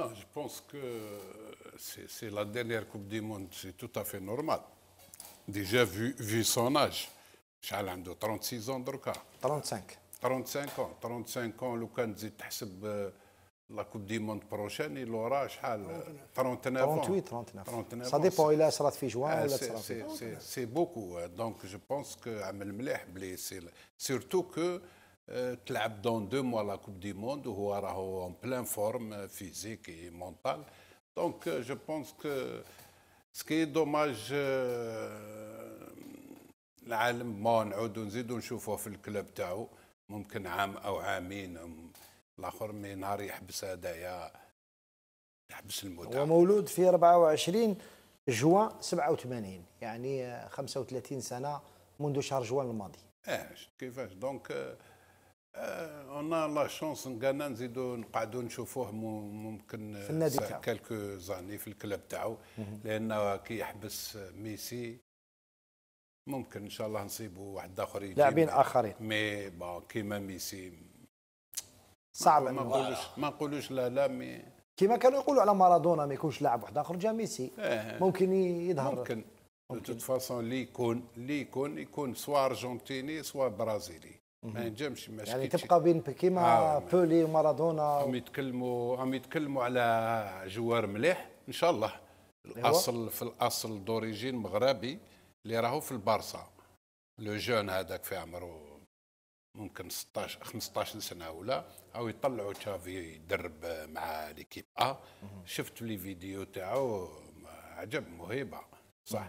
Non, je pense que euh, c'est la dernière Coupe du Monde, c'est tout à fait normal. Déjà vu, vu son âge, Chalan de 36 ans, 35. 35 ans, 35 ans, c'est euh, la Coupe du Monde prochaine, il aura 39 euh, ans. 38, 39. ça dépend, il a Sarat juin C'est beaucoup. Hein. Donc je pense que Amel Mleh blessé. Surtout que تلعب دون دو موا لا كوب دي موند وهو راهو اون بلان فورم فيزيك اي مونتال دونك جو بونس كو سكي دوماج العالم ما نعودو نزيدو نشوفوه في الكلوب تاعو ممكن عام او عامين الاخر مي نهار يحبس هدايا يحبس المتعه هو مولود في 24 جوان 87 يعني 35 سنه منذ شهر جوان الماضي اه كيفاش دونك اون لا شونس نقانا نزيدو نقعدو نشوفوه ممكن في النادي تاعو كالكو زاني في الكلب تاعو لانه كي يحبس ميسي ممكن ان شاء الله نصيبوا واحد اخر يجي لاعبين اخرين مي بون كيما ميسي صعب ما نقولوش ما نقولوش لا لا مي كيما كانوا يقولوا على مارادونا ما يكونش لاعب واحد اخر جا ميسي ممكن يظهر ممكن, دو توت فاسون اللي يكون اللي يكون يكون سوا ارجنتيني سوا برازيلي ما ينجمش ما يعني تبقى بين كيما آه بولي ومارادونا هم يتكلموا هم يتكلموا على جوار مليح ان شاء الله أيوة. الاصل في الاصل دوريجين مغربي اللي راهو في البارسا لو جون هذاك في عمره ممكن 16 15 سنه ولا او يطلعوا تشافي يدرب مع ليكيب ا آه، شفت لي فيديو تاعو عجب موهبه صح